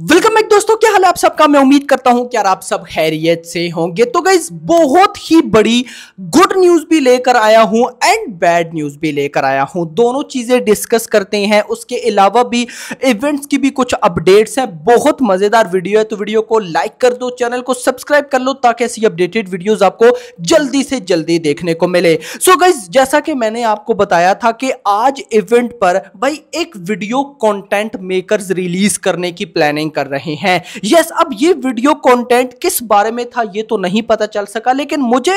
welcome back दोस्तों क्या हाल है आप सबका मैं उम्मीद करता हूं कि यार आप सब खैरियत से होंगे तो गाइज बहुत ही बड़ी गुड न्यूज भी लेकर आया हूं एंड बैड न्यूज भी लेकर आया हूं दोनों चीजें डिस्कस करते हैं उसके अलावा भी इवेंट्स की भी कुछ अपडेट्स हैं बहुत मजेदार वीडियो है तो वीडियो को लाइक कर दो चैनल को सब्सक्राइब कर लो ताकि ऐसी अपडेटेड वीडियोज आपको जल्दी से जल्दी देखने को मिले सो so गाइज जैसा कि मैंने आपको बताया था कि आज इवेंट पर भाई एक वीडियो कॉन्टेंट मेकर रिलीज करने की प्लानिंग अर्निंग कर रहे हैं यस अब ये वीडियो कंटेंट किस बारे में था ये तो नहीं पता चल सका लेकिन मुझे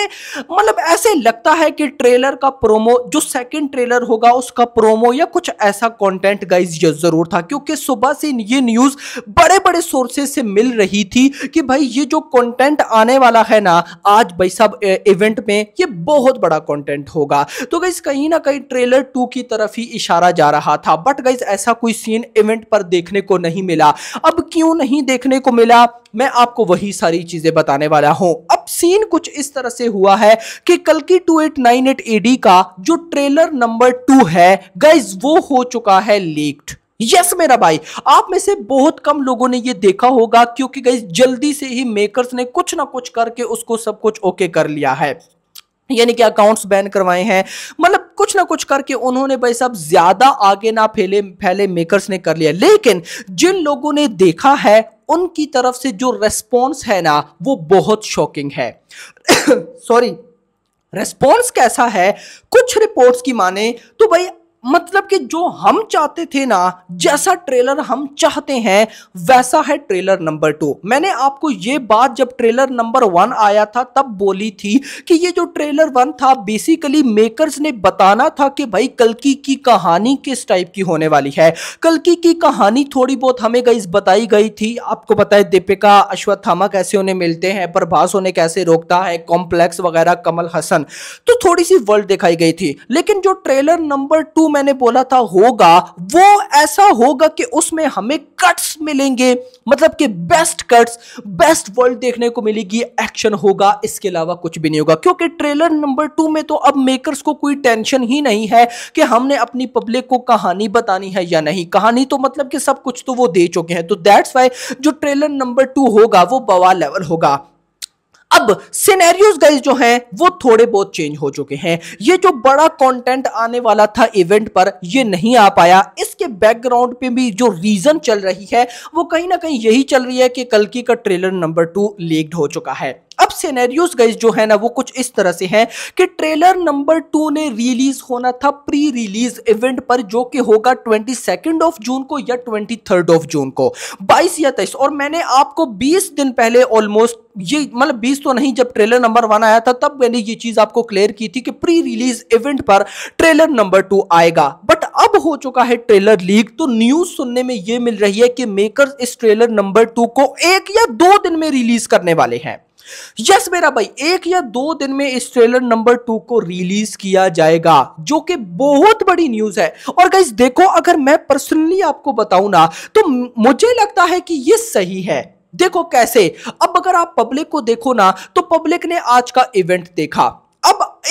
मतलब ऐसे लगता है कि ट्रेलर का प्रोमो जो सेकंड ट्रेलर होगा उसका प्रोमो या कुछ ऐसा कंटेंट गाइज ये जरूर था क्योंकि सुबह से ये न्यूज बड़े बड़े सोर्सेज से मिल रही थी कि भाई ये जो कॉन्टेंट आने वाला है ना आज भाई साहब इवेंट में ये बहुत बड़ा कॉन्टेंट होगा तो गाइज कहीं ना कहीं ट्रेलर टू की तरफ ही इशारा जा रहा था बट गाइज ऐसा कोई सीन इवेंट पर देखने को नहीं मिला अब क्यों नहीं देखने को मिला मैं आपको वही सारी चीजें बताने वाला हूं अब सीन कुछ इस तरह से हुआ है कि कल की two eight nine eight AD का जो ट्रेलर नंबर टू है गाइज वो हो चुका है लीक्ड यस yes, मेरा भाई आप में से बहुत कम लोगों ने ये देखा होगा क्योंकि गाइज जल्दी से ही मेकर्स ने कुछ ना कुछ करके उसको सब कुछ ओके कर लिया है यानी कि अकाउंट्स बैन करवाए हैं मतलब कुछ ना कुछ करके उन्होंने भाई साहब ज्यादा आगे ना फैले फैले मेकर्स ने कर लिया लेकिन जिन लोगों ने देखा है उनकी तरफ से जो रेस्पॉन्स है ना वो बहुत शॉकिंग है सॉरी रेस्पॉन्स कैसा है कुछ रिपोर्ट्स की माने तो भाई मतलब कि जो हम चाहते थे ना जैसा ट्रेलर हम चाहते हैं वैसा है ट्रेलर नंबर टू मैंने आपको ये बात जब ट्रेलर नंबर वन आया था तब बोली थी कि ये जो ट्रेलर वन था बेसिकली मेकर्स ने बताना था कि भाई कलकी की कहानी किस टाइप की होने वाली है कलकी की कहानी थोड़ी बहुत हमें गई बताई गई थी आपको बताए दीपिका अश्वत्थामा कैसे उन्हें मिलते हैं प्रभास उन्हें कैसे रोकता है कॉम्प्लेक्स वगैरह कमल हसन तो थोड़ी सी वर्ल्ड दिखाई गई थी लेकिन जो ट्रेलर नंबर टू मैंने बोला था होगा वो ऐसा होगा कि उसमें हमें कट्स मिलेंगे मतलब कि बेस्ट कट्स बेस्ट वर्ल्ड देखने को मिलेगी एक्शन होगा इसके अलावा कुछ भी नहीं होगा क्योंकि ट्रेलर नंबर टू में तो अब मेकर्स को कोई टेंशन ही नहीं है कि हमने अपनी पब्लिक को कहानी बतानी है या नहीं कहानी तो मतलब कि सब कुछ तो वो दे चुके हैं तो दैट्स वाई जो ट्रेलर नंबर टू होगा वो बवा लेवल होगा अब सिनेरियोज गाइज जो हैं वो थोड़े बहुत चेंज हो चुके हैं ये जो बड़ा कंटेंट आने वाला था इवेंट पर ये नहीं आ पाया इसके बैकग्राउंड पे भी जो रीजन चल रही है वो कहीं ना कहीं यही चल रही है कि कलकी का ट्रेलर नंबर टू लीक्ड हो चुका है अब सिनेरियोज गाइज जो है ना वो कुछ इस तरह से हैं कि ट्रेलर नंबर टू ने रिलीज होना था प्री रिलीज इवेंट पर जो कि होगा ट्वेंटी सेकेंड ऑफ जून को या ट्वेंटी थर्ड ऑफ जून को बाईस या तेईस और मैंने आपको बीस दिन पहले ऑलमोस्ट ये मतलब बीस तो नहीं जब ट्रेलर नंबर वन आया था तब मैंने ये चीज आपको क्लियर की थी कि प्री रिलीज इवेंट पर ट्रेलर नंबर टू आएगा बट अब हो चुका है ट्रेलर लीक तो न्यूज सुनने में यह मिल रही है कि मेकर्स इस ट्रेलर नंबर टू को एक या दो दिन में रिलीज करने वाले हैं यस मेरा भाई एक या दो दिन में इस ट्रेलर नंबर टू को रिलीज किया जाएगा जो कि बहुत बड़ी न्यूज है और गाइस देखो अगर मैं पर्सनली आपको बताऊं ना तो मुझे लगता है कि ये सही है देखो कैसे अब अगर आप पब्लिक को देखो ना तो पब्लिक ने आज का इवेंट देखा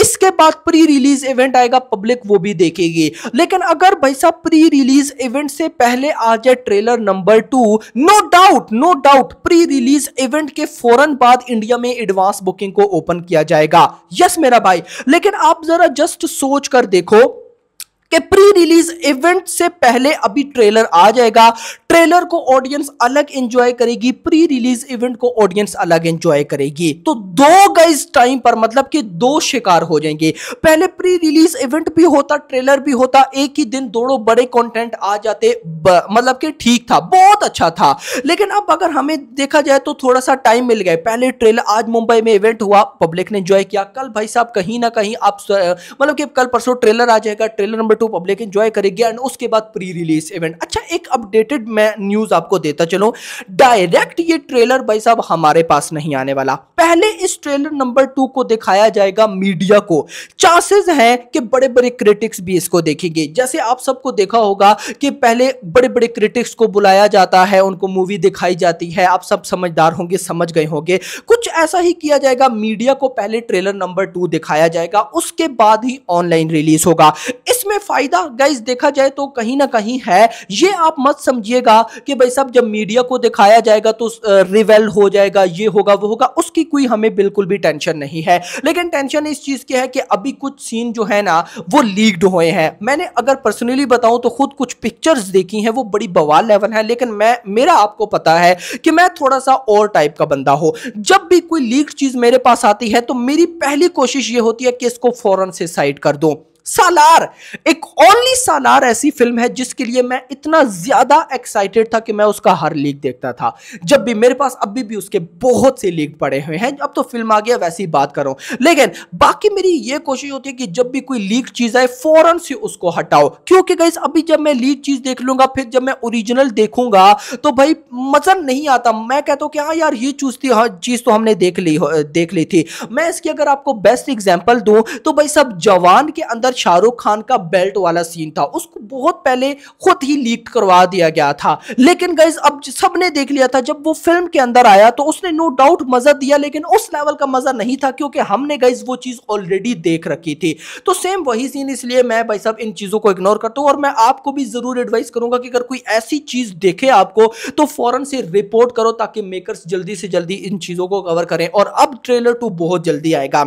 इसके बाद प्री रिलीज इवेंट आएगा पब्लिक वो भी देखेगी लेकिन अगर भाई साहब प्री रिलीज इवेंट से पहले आ जाए trailer number two no doubt no doubt pre release event के फौरन बाद इंडिया में एडवांस बुकिंग को ओपन किया जाएगा यस मेरा भाई लेकिन आप जरा जस्ट सोच कर देखो कि प्री रिलीज इवेंट से पहले अभी ट्रेलर आ जाएगा ट्रेलर को ऑडियंस अलग एंजॉय करेगी प्री रिलीज इवेंट को ऑडियंस अलग एंजॉय करेगी तो दो गाइस टाइम पर मतलब कि दो शिकार हो जाएंगे पहले प्री रिलीज इवेंट भी होता ट्रेलर भी होता एक ही दिन दोनों बड़े कंटेंट आ जाते मतलब कि ठीक था बहुत अच्छा था लेकिन अब अगर हमें देखा जाए तो थोड़ा सा टाइम मिल गया पहले ट्रेलर आज मुंबई में इवेंट हुआ पब्लिक ने एंजॉय किया कल भाई साहब कहीं ना कहीं आप मतलब कि कल परसों ट्रेलर आ जाएगा trailer number two public enjoy करेगी एंड उसके बाद प्री रिलीज इवेंट अच्छा एक अपडेटेड मैं न्यूज आपको देता चलूं डायरेक्ट ये ट्रेलर भाई साहब हमारे पास नहीं आने वाला पहले इस ट्रेलर नंबर टू को दिखाया जाएगा मीडिया को चांसेस हैं कि बड़े बड़े क्रिटिक्स भी इसको देखेंगे जैसे आप सबको देखा होगा कि पहले बड़े बड़े क्रिटिक्स को बुलाया जाता है उनको मूवी दिखाई जाती है आप सब समझदार होंगे समझ गए होंगे कुछ ऐसा ही किया जाएगा मीडिया को पहले ट्रेलर नंबर टू दिखाया जाएगा उसके बाद ही ऑनलाइन रिलीज होगा इसमें फायदा गाइज देखा जाए तो कहीं ना कहीं है ये आप मत समझिएगा कहा कि भाई साहब जब मीडिया को दिखाया जाएगा तो रिवेल हो जाएगा ये होगा वो होगा उसकी कोई हमें बिल्कुल भी टेंशन नहीं है लेकिन टेंशन इस चीज़ की है कि अभी कुछ सीन जो है ना वो लीक्ड हुए हैं मैंने अगर पर्सनली बताऊं तो खुद कुछ पिक्चर्स देखी हैं वो बड़ी बवाल लेवल है लेकिन मैं मेरा आपको पता है कि मैं थोड़ा सा और टाइप का बंदा हो जब भी कोई लीक चीज़ मेरे पास आती है तो मेरी पहली कोशिश ये होती है कि इसको फ़ौरन से साइड कर दूं सालार एक ओनली सालार ऐसी फिल्म है जिसके लिए मैं इतना ज्यादा एक्साइटेड था कि मैं उसका हर लीक देखता था जब भी मेरे पास अभी भी उसके बहुत से लीक पड़े हुए हैं अब तो फिल्म आ गया वैसी बात करो लेकिन बाकी मेरी ये कोशिश होती है कि जब भी कोई लीक चीज आए फौरन से उसको हटाओ क्योंकि गाइस अभी जब मैं लीक चीज देख लूंगा फिर जब मैं ओरिजिनल देखूंगा तो भाई मजा नहीं आता मैं कहता हूं कि हाँ यार ये चूज थी हाँ चीज तो हमने देख ली देख ली थी मैं इसकी अगर आपको बेस्ट एग्जाम्पल दूं तो भाई सब जवान के अंदर अंदर शाहरुख खान का बेल्ट वाला सीन था उसको बहुत पहले खुद ही लीक करवा दिया गया था लेकिन गाइज अब सब ने देख लिया था जब वो फिल्म के अंदर आया तो उसने नो डाउट मजा दिया लेकिन उस लेवल का मजा नहीं था क्योंकि हमने गाइज वो चीज ऑलरेडी देख रखी थी तो सेम वही सीन इसलिए मैं भाई साहब इन चीजों को इग्नोर करता हूँ और मैं आपको भी जरूर एडवाइस करूंगा कि अगर कोई ऐसी चीज देखे आपको तो फौरन से रिपोर्ट करो ताकि मेकर्स जल्दी से जल्दी इन चीजों को कवर करें और अब ट्रेलर टू बहुत जल्दी आएगा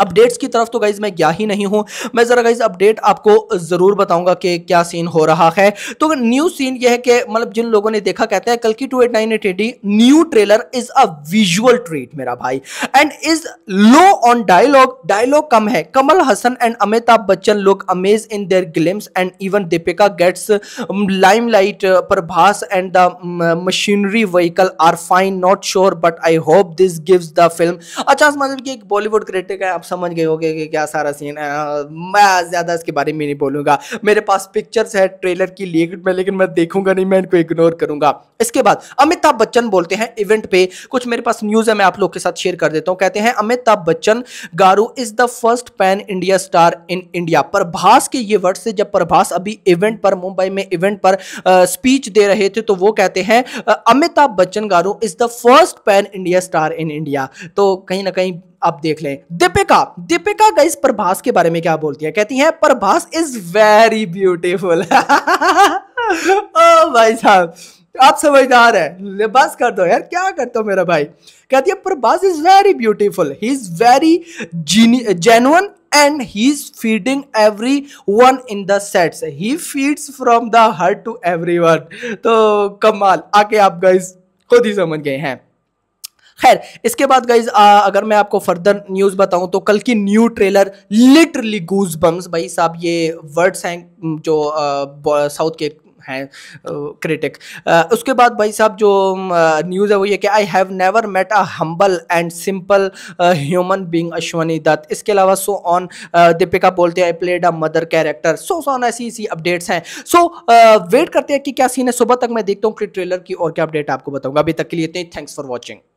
अपडेट्स की तरफ तो गाइज मैं गया ही नहीं हूं मैं ज़रा गाइज अपडेट आपको ज़रूर बताऊंगा कि क्या सीन हो रहा है तो न्यू सीन यह है कि मतलब जिन लोगों ने देखा कहते हैं कल की two eight nine eight AD new trailer is a visual treat मेरा भाई and is low on dialogue dialogue कम है Kamal Haasan and Amitabh Bachchan look amazing their glimpse and even Deepika gets limelight Prabhas and the machinery vehicle are fine not sure but I hope this gives the film अच्छा मतलब कि एक Bollywood critic है आप समझ गए होगे कि क्या सारा सीन है हाँ, मैं ज़्यादा इसके बारे में नहीं बोलूँगा मेरे पास पिक्चर्स है ट्रेलर की लीक में लेकिन मैं देखूंगा नहीं मैं इनको इग्नोर करूंगा इसके बाद अमिताभ बच्चन बोलते हैं इवेंट पे कुछ मेरे पास न्यूज़ है मैं आप लोग के साथ शेयर कर देता हूँ कहते हैं Amitabh Bachchan garu is the first pan India star in India Prabhas के ये वर्ड से जब प्रभास अभी इवेंट पर मुंबई में इवेंट पर स्पीच दे रहे थे तो वो कहते हैं Amitabh Bachchan garu is the first pan India star in India तो कहीं ना कहीं अब देख लें दीपिका दीपिका गाइस प्रभास के बारे में क्या बोलती है कहती है प्रभास इज वेरी ब्यूटीफुल ओ भाई साहब आप समझदार है बस कर दो यार क्या करते हो मेरा भाई कहती है Prabhas is very beautiful he is very genuine and he is feeding everyone in the sets he feeds from the heart to everyone तो कमाल आके आप गाइस खुद ही समझ गए हैं खैर इसके बाद गाइज अगर मैं आपको फर्दर न्यूज़ बताऊं तो कल की new trailer literally goosebumps भाई साहब ये वर्ड्स हैं जो साउथ के हैं क्रिटिक उसके बाद भाई साहब जो न्यूज़ है वो ये कि I have never met a humble and simple human being Ashwini Dutt इसके अलावा सो ऑन दीपिका बोलते I played a mother character so on ऐसी ऐसी अपडेट्स हैं सो वेट करते हैं कि क्या सीन है सुबह तक मैं देखता हूँ कि ट्रेलर की और क्या अपडेट आपको बताऊँगा अभी तक के लिए इतने थैंक्स फॉर वॉचिंग